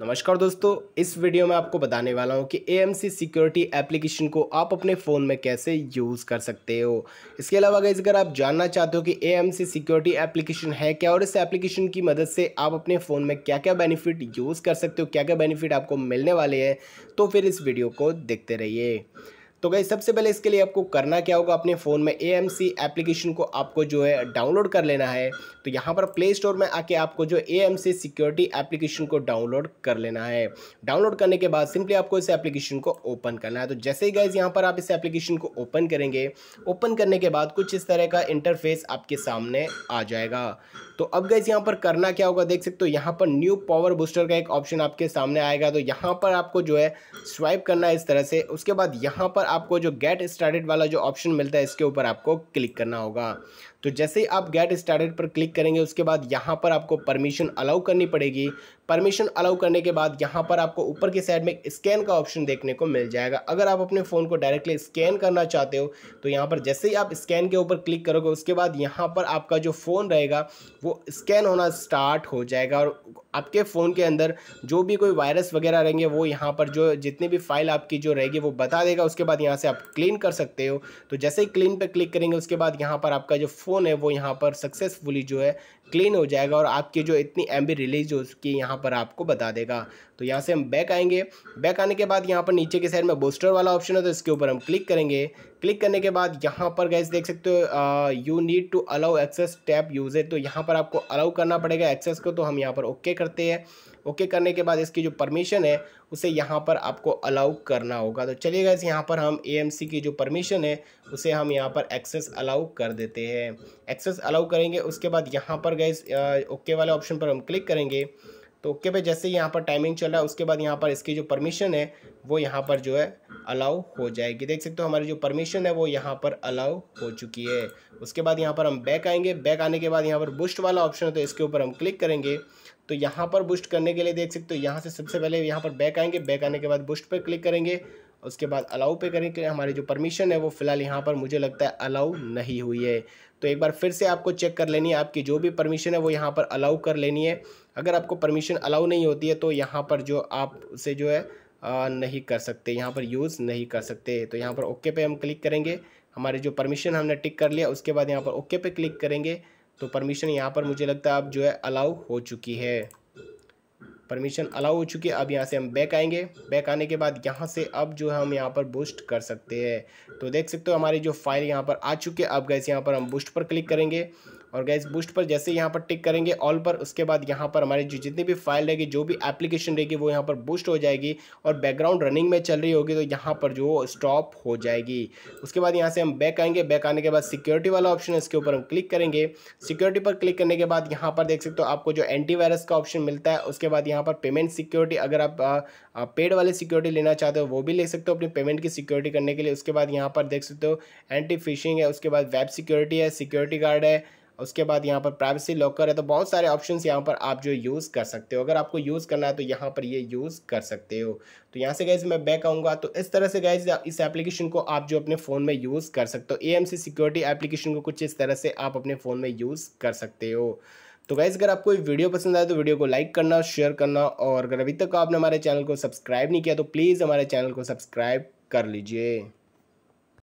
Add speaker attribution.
Speaker 1: नमस्कार दोस्तों इस वीडियो में आपको बताने वाला हूं कि सी सिक्योरिटी एप्लीकेशन को आप अपने फ़ोन में कैसे यूज़ कर सकते हो इसके अलावा अगर अगर आप जानना चाहते हो कि सी सिक्योरिटी एप्लीकेशन है क्या और इस एप्लीकेशन की मदद से आप अपने फ़ोन में क्या क्या बेनिफिट यूज़ कर सकते हो क्या क्या बेनिफिट आपको मिलने वाले हैं तो फिर इस वीडियो को देखते रहिए तो गई सबसे पहले इसके लिए आपको करना क्या होगा अपने फ़ोन में ए एप्लीकेशन को आपको जो है डाउनलोड कर लेना है तो यहाँ पर प्ले स्टोर में आके आपको जो ए सिक्योरिटी एप्लीकेशन को डाउनलोड कर लेना है डाउनलोड करने के बाद सिंपली आपको इस एप्लीकेशन को ओपन करना है तो जैसे ही गाइज यहाँ पर आप इस एप्लीकेशन को ओपन करेंगे ओपन करने के बाद कुछ इस तरह का इंटरफेस आपके सामने आ जाएगा तो अब गैस यहाँ पर करना क्या होगा देख सकते हो यहाँ पर न्यू पावर बूस्टर का एक ऑप्शन आपके सामने आएगा तो यहाँ पर आपको जो है स्वाइप करना है इस तरह से उसके बाद यहाँ पर आपको जो गेट स्टार्टेड वाला जो ऑप्शन मिलता है इसके ऊपर आपको क्लिक करना होगा तो जैसे ही आप गेट स्टार्टेड पर क्लिक करेंगे उसके बाद यहाँ पर आपको परमिशन अलाउ करनी पड़ेगी परमिशन अलाउ करने के बाद यहाँ पर आपको ऊपर के साइड में स्कैन का ऑप्शन देखने को मिल जाएगा अगर आप अपने फ़ोन को डायरेक्टली स्कैन करना चाहते हो तो यहाँ पर जैसे ही आप स्कैन के ऊपर क्लिक करोगे उसके बाद यहाँ पर आपका जो फ़ोन रहेगा वो वो स्कैन होना स्टार्ट हो जाएगा और आपके फ़ोन के अंदर जो भी कोई वायरस वगैरह रहेंगे वो यहाँ पर जो जितनी भी फाइल आपकी जो रहेगी वो बता देगा उसके बाद यहाँ से आप क्लीन कर सकते हो तो जैसे ही क्लीन पर क्लिक करेंगे उसके बाद यहाँ पर आपका जो फ़ोन है वो यहाँ पर सक्सेसफुली जो है क्लीन हो जाएगा और आपकी जो इतनी एम रिलीज हो उसकी यहाँ पर आपको बता देगा तो यहाँ से हम बैक आएंगे बैक आने के बाद यहाँ पर नीचे के साइड में बूस्टर वाला ऑप्शन है तो इसके ऊपर हम क्लिक करेंगे क्लिक करने के बाद यहाँ पर गैस देख सकते हो you need to allow access tap user तो यहाँ पर आपको अलाउ करना पड़ेगा एक्सेस को तो हम यहाँ पर ओके करते हैं ओके करने के बाद इसकी जो परमिशन है उसे यहाँ पर आपको अलाउ करना होगा तो चलिएगा इस यहाँ पर हम ए की जो परमिशन है उसे हम यहाँ पर एक्सेस अलाउ कर देते हैं एक्सेस अलाउ करेंगे उसके बाद यहाँ पर गए ओके वाले ऑप्शन पर हम क्लिक करेंगे तो ओके पे जैसे यहाँ पर टाइमिंग चल रहा है उसके बाद यहाँ पर इसकी जो परमिशन है वो यहाँ पर जो है अलाउ हो जाएगी देख सकते हो हमारी जो परमिशन है वो यहाँ पर अलाउ हो चुकी है उसके बाद यहाँ पर हम बैक आएंगे बैक आने के बाद यहाँ पर बुस्ट वाला ऑप्शन है तो इसके ऊपर हम क्लिक करेंगे तो यहाँ पर बुस्ट करने के लिए देख सकते हो यहाँ से सबसे पहले यहाँ पर बैक आएंगे बैक आने के बाद बुस्ट पर क्लिक करेंगे उसके बाद अलाउ पे करें कि हमारी जो परमिशन है वो फ़िलहाल यहाँ पर मुझे लगता है अलाउ नहीं हुई है तो एक बार फिर से आपको चेक कर लेनी है आपकी जो भी परमिशन है वो यहाँ पर अलाउ कर लेनी है अगर आपको परमिशन अलाउ नहीं होती है तो यहाँ पर जो आप उसे जो है आ, नहीं कर सकते यहाँ पर यूज़ नहीं कर सकते तो यहाँ पर ओके पे हम क्लिक करेंगे हमारे जो परमिशन हमने टिक कर लिया उसके बाद यहाँ पर ओके पे क्लिक करेंगे तो परमिशन यहाँ पर मुझे लगता है अब जो है अलाउ हो चुकी है परमिशन अलाउ हो चुकी है अब यहाँ से हम बैक आएंगे बैक आने के बाद यहाँ से अब जो है हम यहाँ पर बूस्ट कर सकते हैं तो देख सकते हो हमारी जो फाइल यहाँ पर आ चुकी है अब गैस यहाँ पर हम बूस्ट पर क्लिक करेंगे और गैस बूस्ट पर जैसे यहाँ पर टिक करेंगे ऑल पर उसके बाद यहाँ पर हमारी जो जितनी भी फाइल रहेगी जो भी एप्लीकेशन रहेगी वो यहाँ पर बूस्ट हो जाएगी और बैकग्राउंड रनिंग में चल रही होगी तो यहाँ पर जो स्टॉप हो जाएगी उसके बाद यहाँ से हम बैक आएंगे बैक आने के बाद सिक्योरिटी वाला ऑप्शन है इसके ऊपर हम क्लिक करेंगे सिक्योरिटी पर क्लिक करने के बाद यहाँ पर देख सकते हो आपको जो एंटीवायरस का ऑप्शन मिलता है उसके बाद यहाँ पर पेमेंट सिक्योरिटी अगर आप, आप पेड वाली सिक्योरिटी लेना चाहते हो वो भी ले सकते हो अपनी पेमेंट की सिक्योरिटी करने के लिए उसके बाद यहाँ पर देख सकते हो एंटी फिशिंग है उसके बाद वेब सिक्योरिटी है सिक्योरिटी गार्ड है उसके बाद यहाँ पर प्राइवेसी लॉकर है तो बहुत सारे ऑप्शंस यहाँ पर आप जो यूज़ कर सकते हो अगर आपको यूज़ करना है तो यहाँ पर ये यूज़ कर सकते हो तो यहाँ से गैस मैं बैक आऊँगा तो इस तरह से गैस इस एप्लीकेशन को आप जो अपने फ़ोन में यूज़ कर सकते हो ए सिक्योरिटी एप्लीकेशन को कुछ इस तरह से आप अपने फ़ोन में यूज़ कर सकते हो तो गैस अगर आपको वीडियो पसंद आए तो वीडियो को लाइक करना शेयर करना और अगर अभी तक आपने हमारे चैनल को सब्सक्राइब नहीं किया तो प्लीज़ हमारे चैनल को सब्सक्राइब कर लीजिए